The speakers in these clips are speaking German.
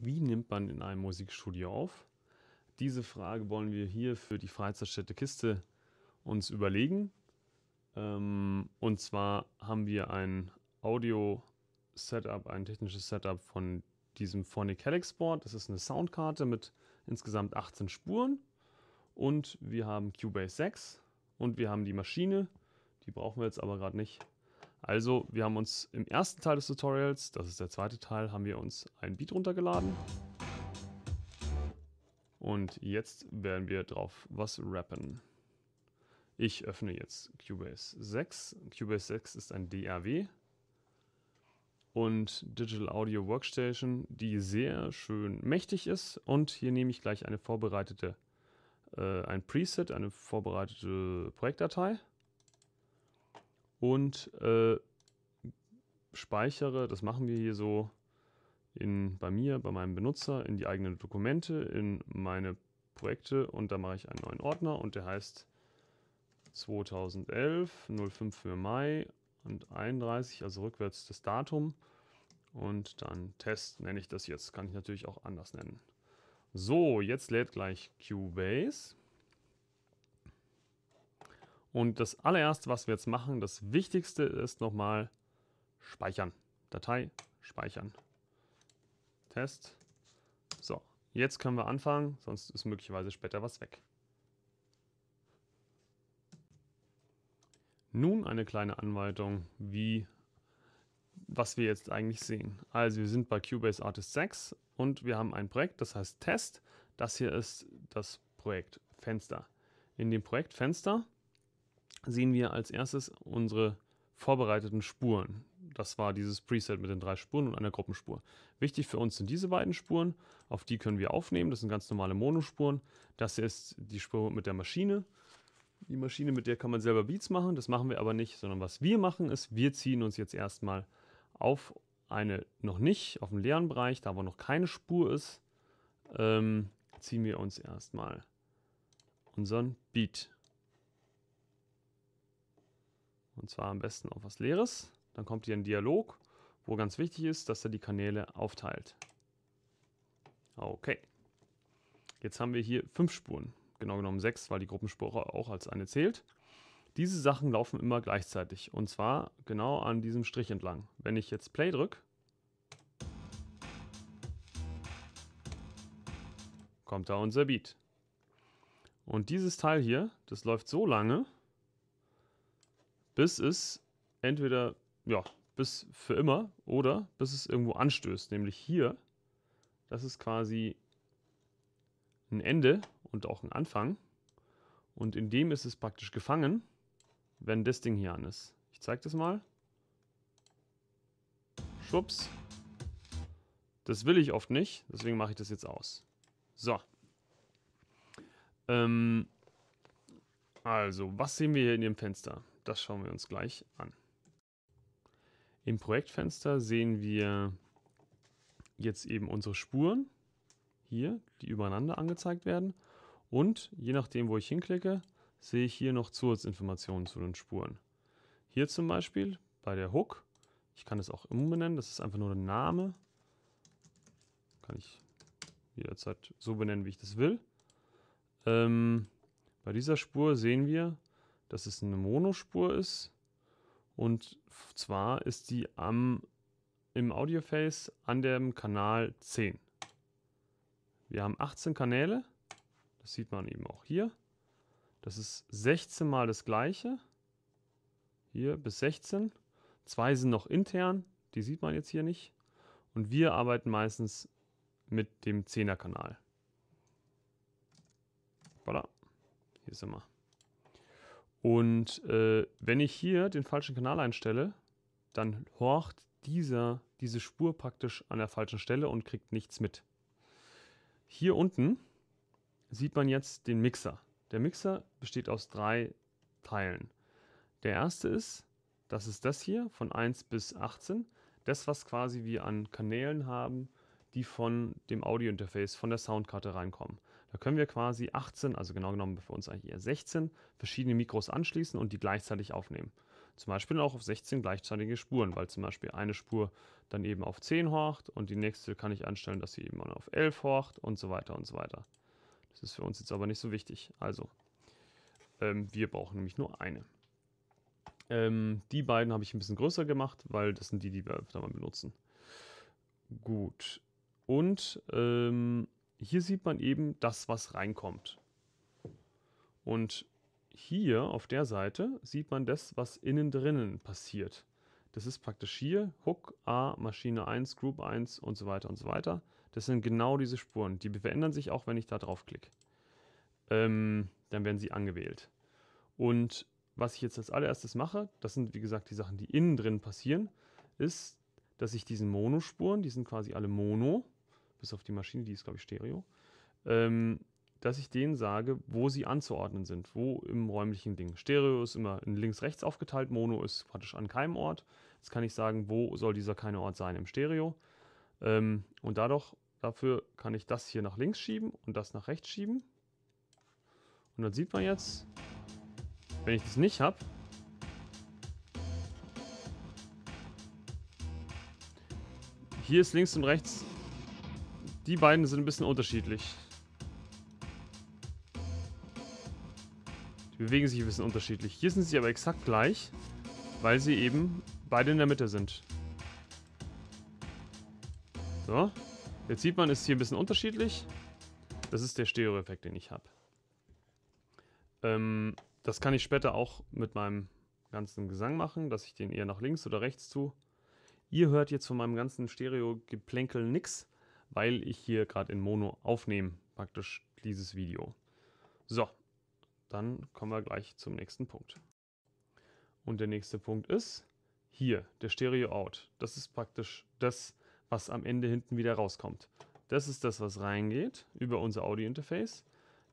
Wie nimmt man in einem Musikstudio auf? Diese Frage wollen wir hier für die Freizeitstätte Kiste uns überlegen. Ähm, und zwar haben wir ein Audio-Setup, ein technisches Setup von diesem Phonic Helix Board. Das ist eine Soundkarte mit insgesamt 18 Spuren. Und wir haben Cubase 6 und wir haben die Maschine. Die brauchen wir jetzt aber gerade nicht. Also, wir haben uns im ersten Teil des Tutorials, das ist der zweite Teil, haben wir uns ein Beat runtergeladen. Und jetzt werden wir drauf was rappen. Ich öffne jetzt Cubase 6. Cubase 6 ist ein DAW und Digital Audio Workstation, die sehr schön mächtig ist. Und hier nehme ich gleich eine vorbereitete, äh, ein Preset, eine vorbereitete Projektdatei und äh, speichere, das machen wir hier so in, bei mir, bei meinem Benutzer, in die eigenen Dokumente, in meine Projekte und da mache ich einen neuen Ordner und der heißt 2011, 05 für Mai und 31, also rückwärts das Datum und dann Test nenne ich das jetzt, kann ich natürlich auch anders nennen. So, jetzt lädt gleich Cubase. Und das allererste, was wir jetzt machen, das Wichtigste ist nochmal speichern. Datei speichern. Test. So, jetzt können wir anfangen, sonst ist möglicherweise später was weg. Nun eine kleine Anleitung, wie was wir jetzt eigentlich sehen. Also wir sind bei Cubase Artist 6 und wir haben ein Projekt, das heißt Test. Das hier ist das Projektfenster. In dem Projektfenster sehen wir als erstes unsere vorbereiteten Spuren. Das war dieses Preset mit den drei Spuren und einer Gruppenspur. Wichtig für uns sind diese beiden Spuren, auf die können wir aufnehmen. Das sind ganz normale Monospuren. Das hier ist die Spur mit der Maschine. Die Maschine, mit der kann man selber Beats machen. Das machen wir aber nicht, sondern was wir machen ist, wir ziehen uns jetzt erstmal auf eine noch nicht, auf dem leeren Bereich, da wo noch keine Spur ist, ähm, ziehen wir uns erstmal unseren Beat. Und zwar am besten auf was Leeres. Dann kommt hier ein Dialog, wo ganz wichtig ist, dass er die Kanäle aufteilt. Okay. Jetzt haben wir hier fünf Spuren. Genau genommen sechs, weil die Gruppenspur auch als eine zählt. Diese Sachen laufen immer gleichzeitig. Und zwar genau an diesem Strich entlang. Wenn ich jetzt Play drücke, kommt da unser Beat. Und dieses Teil hier, das läuft so lange, bis es entweder, ja, bis für immer oder bis es irgendwo anstößt. Nämlich hier, das ist quasi ein Ende und auch ein Anfang. Und in dem ist es praktisch gefangen, wenn das Ding hier an ist. Ich zeige das mal. Schwupps. Das will ich oft nicht, deswegen mache ich das jetzt aus. So. Ähm, also, was sehen wir hier in dem Fenster? Das schauen wir uns gleich an. Im Projektfenster sehen wir jetzt eben unsere Spuren hier, die übereinander angezeigt werden. Und je nachdem, wo ich hinklicke, sehe ich hier noch Zusatzinformationen zu den Spuren. Hier zum Beispiel bei der Hook, ich kann es auch umbenennen, das ist einfach nur der Name. Kann ich jederzeit so benennen, wie ich das will. Ähm, bei dieser Spur sehen wir, dass es eine Monospur ist. Und zwar ist die am, im Audioface an dem Kanal 10. Wir haben 18 Kanäle. Das sieht man eben auch hier. Das ist 16 mal das gleiche. Hier bis 16. Zwei sind noch intern. Die sieht man jetzt hier nicht. Und wir arbeiten meistens mit dem 10er Kanal. Voilà. Hier sind wir. Und äh, wenn ich hier den falschen Kanal einstelle, dann horcht dieser, diese Spur praktisch an der falschen Stelle und kriegt nichts mit. Hier unten sieht man jetzt den Mixer. Der Mixer besteht aus drei Teilen. Der erste ist, das ist das hier von 1 bis 18, das was quasi wir an Kanälen haben, die von dem Audiointerface, von der Soundkarte reinkommen. Da können wir quasi 18, also genau genommen für uns eigentlich eher 16, verschiedene Mikros anschließen und die gleichzeitig aufnehmen. Zum Beispiel auch auf 16 gleichzeitige Spuren, weil zum Beispiel eine Spur dann eben auf 10 horcht und die nächste kann ich anstellen, dass sie eben auf 11 horcht und so weiter und so weiter. Das ist für uns jetzt aber nicht so wichtig. Also, ähm, wir brauchen nämlich nur eine. Ähm, die beiden habe ich ein bisschen größer gemacht, weil das sind die, die wir öfter mal benutzen. Gut. Und ähm, hier sieht man eben das, was reinkommt. Und hier auf der Seite sieht man das, was innen drinnen passiert. Das ist praktisch hier Hook A, Maschine 1, Group 1 und so weiter und so weiter. Das sind genau diese Spuren. Die verändern sich auch, wenn ich da draufklicke. Ähm, dann werden sie angewählt. Und was ich jetzt als allererstes mache, das sind wie gesagt die Sachen, die innen drin passieren, ist, dass ich diesen Monospuren, die sind quasi alle Mono, bis auf die Maschine, die ist, glaube ich, Stereo, ähm, dass ich denen sage, wo sie anzuordnen sind, wo im räumlichen Ding. Stereo ist immer in links-rechts aufgeteilt, Mono ist praktisch an keinem Ort. Jetzt kann ich sagen, wo soll dieser keine Ort sein im Stereo. Ähm, und dadurch, dafür kann ich das hier nach links schieben und das nach rechts schieben. Und dann sieht man jetzt, wenn ich das nicht habe, hier ist links und rechts die beiden sind ein bisschen unterschiedlich. Die bewegen sich ein bisschen unterschiedlich. Hier sind sie aber exakt gleich, weil sie eben beide in der Mitte sind. So. Jetzt sieht man, ist hier ein bisschen unterschiedlich. Das ist der Stereo-Effekt, den ich habe. Ähm, das kann ich später auch mit meinem ganzen Gesang machen, dass ich den eher nach links oder rechts zu. Ihr hört jetzt von meinem ganzen Stereo-Geplänkel nichts weil ich hier gerade in Mono aufnehme, praktisch dieses Video. So, dann kommen wir gleich zum nächsten Punkt. Und der nächste Punkt ist hier, der Stereo-Out. Das ist praktisch das, was am Ende hinten wieder rauskommt. Das ist das, was reingeht über unser Audio-Interface.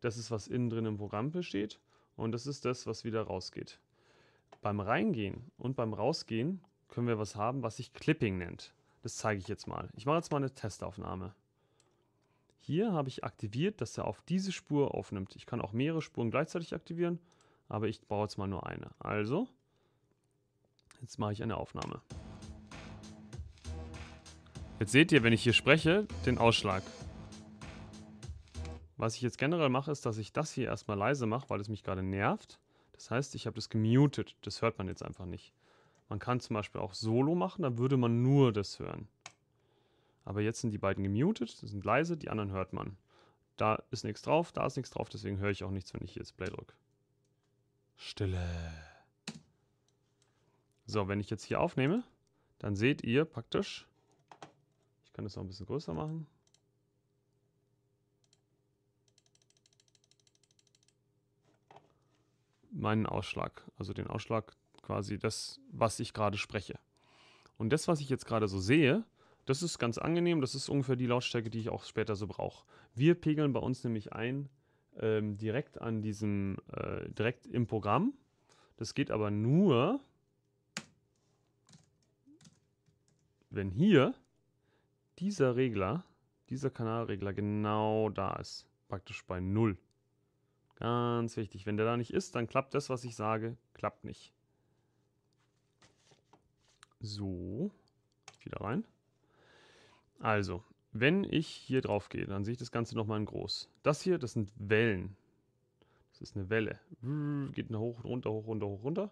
Das ist, was innen drin im Programm besteht. Und das ist das, was wieder rausgeht. Beim Reingehen und beim Rausgehen können wir was haben, was sich Clipping nennt. Das zeige ich jetzt mal. Ich mache jetzt mal eine Testaufnahme. Hier habe ich aktiviert, dass er auf diese Spur aufnimmt. Ich kann auch mehrere Spuren gleichzeitig aktivieren, aber ich baue jetzt mal nur eine. Also, jetzt mache ich eine Aufnahme. Jetzt seht ihr, wenn ich hier spreche, den Ausschlag. Was ich jetzt generell mache, ist, dass ich das hier erstmal leise mache, weil es mich gerade nervt. Das heißt, ich habe das gemutet. Das hört man jetzt einfach nicht. Man kann zum Beispiel auch Solo machen, dann würde man nur das hören. Aber jetzt sind die beiden gemutet, sind leise, die anderen hört man. Da ist nichts drauf, da ist nichts drauf, deswegen höre ich auch nichts, wenn ich jetzt Play drücke. Stille. So, wenn ich jetzt hier aufnehme, dann seht ihr praktisch, ich kann das noch ein bisschen größer machen. Meinen Ausschlag, also den Ausschlag quasi das, was ich gerade spreche. Und das, was ich jetzt gerade so sehe, das ist ganz angenehm. Das ist ungefähr die Lautstärke, die ich auch später so brauche. Wir pegeln bei uns nämlich ein ähm, direkt an diesem, äh, direkt im Programm. Das geht aber nur, wenn hier dieser Regler, dieser Kanalregler genau da ist. Praktisch bei 0. Ganz wichtig. Wenn der da nicht ist, dann klappt das, was ich sage, klappt nicht. So, wieder rein. Also, wenn ich hier drauf gehe, dann sehe ich das Ganze nochmal in groß. Das hier, das sind Wellen. Das ist eine Welle. Geht nach hoch, runter, hoch, runter, hoch, runter.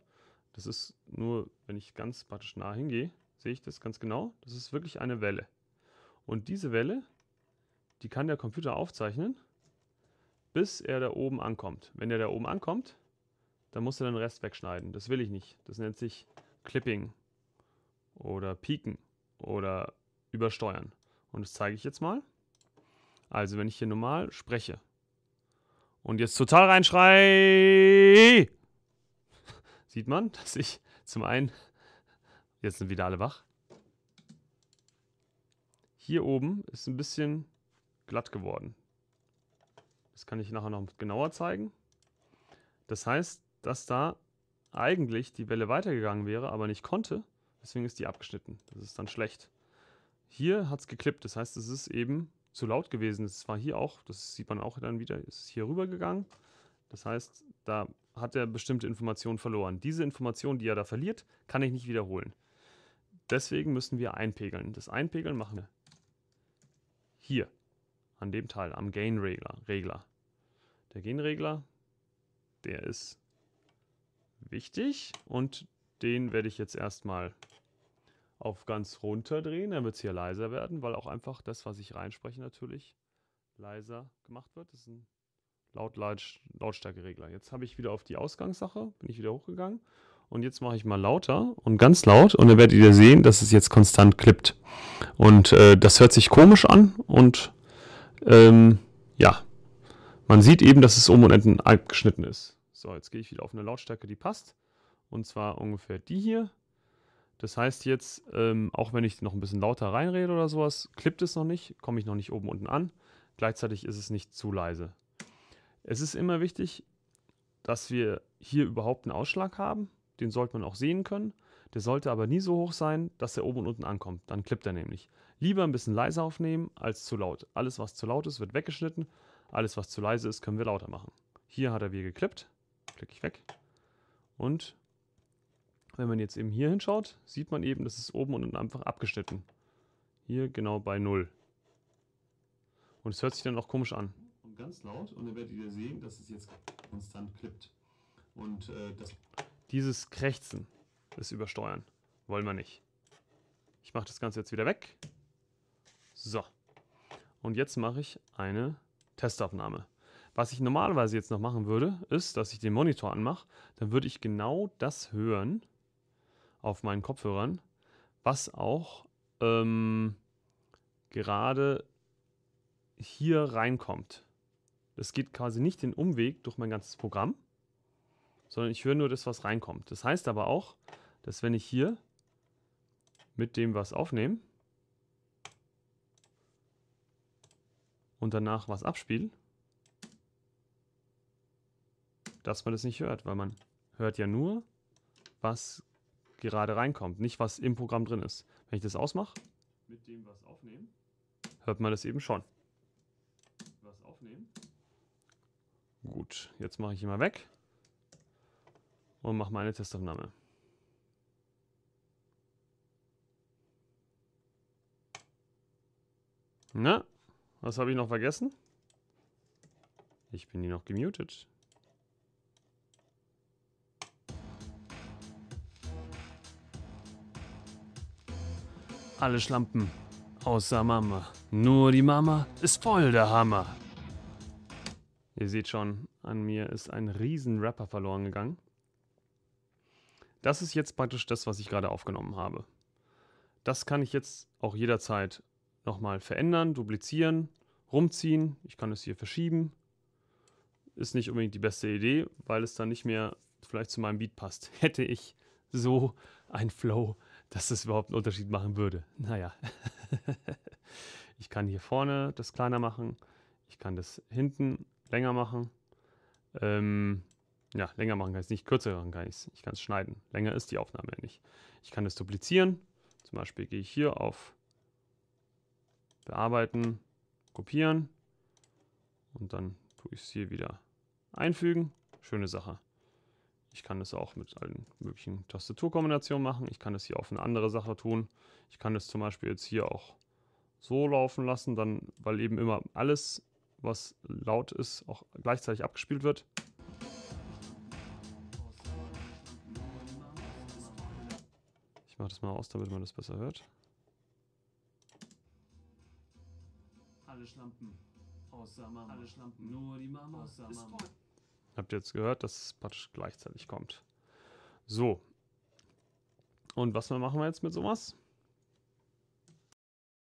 Das ist nur, wenn ich ganz praktisch nah hingehe, sehe ich das ganz genau. Das ist wirklich eine Welle. Und diese Welle, die kann der Computer aufzeichnen, bis er da oben ankommt. Wenn er da oben ankommt, dann muss er den Rest wegschneiden. Das will ich nicht. Das nennt sich Clipping oder pieken oder übersteuern. Und das zeige ich jetzt mal. Also wenn ich hier normal spreche und jetzt total reinschrei, sieht man, dass ich zum einen, jetzt sind wieder alle wach, hier oben ist ein bisschen glatt geworden. Das kann ich nachher noch genauer zeigen. Das heißt, dass da eigentlich die Welle weitergegangen wäre, aber nicht konnte, Deswegen ist die abgeschnitten. Das ist dann schlecht. Hier hat es geklippt. Das heißt, es ist eben zu laut gewesen. Es war hier auch, das sieht man auch dann wieder, ist hier rüber gegangen. Das heißt, da hat er bestimmte Informationen verloren. Diese Information, die er da verliert, kann ich nicht wiederholen. Deswegen müssen wir einpegeln. Das Einpegeln machen wir hier, an dem Teil, am Gain-Regler. Der Gain-Regler, der ist wichtig und den werde ich jetzt erstmal auf ganz runter drehen, dann wird es hier leiser werden, weil auch einfach das, was ich reinspreche, natürlich leiser gemacht wird. Das ist ein Laut -Laut Lautstärkeregler. Jetzt habe ich wieder auf die Ausgangssache, bin ich wieder hochgegangen. Und jetzt mache ich mal lauter und ganz laut und dann werdet ihr sehen, dass es jetzt konstant klippt. Und äh, das hört sich komisch an und ähm, ja, man sieht eben, dass es um und enden abgeschnitten ist. So, jetzt gehe ich wieder auf eine Lautstärke, die passt. Und zwar ungefähr die hier. Das heißt jetzt, ähm, auch wenn ich noch ein bisschen lauter reinrede oder sowas, klippt es noch nicht, komme ich noch nicht oben unten an. Gleichzeitig ist es nicht zu leise. Es ist immer wichtig, dass wir hier überhaupt einen Ausschlag haben. Den sollte man auch sehen können. Der sollte aber nie so hoch sein, dass er oben und unten ankommt. Dann klippt er nämlich. Lieber ein bisschen leiser aufnehmen als zu laut. Alles, was zu laut ist, wird weggeschnitten. Alles, was zu leise ist, können wir lauter machen. Hier hat er wie geklippt. Klicke ich weg. Und wenn man jetzt eben hier hinschaut, sieht man eben, das ist oben und unten einfach abgeschnitten. Hier genau bei 0. Und es hört sich dann auch komisch an. Und ganz laut und dann werdet ihr sehen, dass es jetzt konstant klippt. Und äh, das... Dieses Krächzen ist übersteuern. Wollen wir nicht. Ich mache das Ganze jetzt wieder weg. So. Und jetzt mache ich eine Testaufnahme. Was ich normalerweise jetzt noch machen würde, ist, dass ich den Monitor anmache. Dann würde ich genau das hören, auf meinen Kopfhörern, was auch ähm, gerade hier reinkommt. Das geht quasi nicht den Umweg durch mein ganzes Programm, sondern ich höre nur das, was reinkommt. Das heißt aber auch, dass wenn ich hier mit dem was aufnehme und danach was abspiele, dass man das nicht hört, weil man hört ja nur, was gerade reinkommt, nicht was im Programm drin ist. Wenn ich das ausmache, mit dem was aufnehmen, hört man das eben schon. Was aufnehmen. Gut, jetzt mache ich ihn mal weg und mache meine Testaufnahme. Na, was habe ich noch vergessen? Ich bin hier noch gemutet. Alle Schlampen. Außer Mama. Nur die Mama ist voll der Hammer. Ihr seht schon, an mir ist ein riesen Rapper verloren gegangen. Das ist jetzt praktisch das, was ich gerade aufgenommen habe. Das kann ich jetzt auch jederzeit nochmal verändern, duplizieren, rumziehen. Ich kann es hier verschieben. Ist nicht unbedingt die beste Idee, weil es dann nicht mehr vielleicht zu meinem Beat passt. Hätte ich so ein Flow dass das überhaupt einen Unterschied machen würde. Naja, ich kann hier vorne das kleiner machen, ich kann das hinten länger machen. Ähm, ja, länger machen kann ich es nicht, kürzer machen kann ich es. Ich kann es schneiden. Länger ist die Aufnahme ja nicht. Ich kann es duplizieren. Zum Beispiel gehe ich hier auf Bearbeiten, Kopieren und dann tue ich es hier wieder einfügen. Schöne Sache. Ich kann das auch mit allen möglichen Tastaturkombinationen machen. Ich kann das hier auf eine andere Sache tun. Ich kann das zum Beispiel jetzt hier auch so laufen lassen, dann, weil eben immer alles, was laut ist, auch gleichzeitig abgespielt wird. Ich mache das mal aus, damit man das besser hört. Alle Schlampen außer Mama. Alle Schlampen, nur die Mama außer Mama. Habt ihr jetzt gehört, dass es praktisch gleichzeitig kommt. So. Und was machen wir jetzt mit sowas?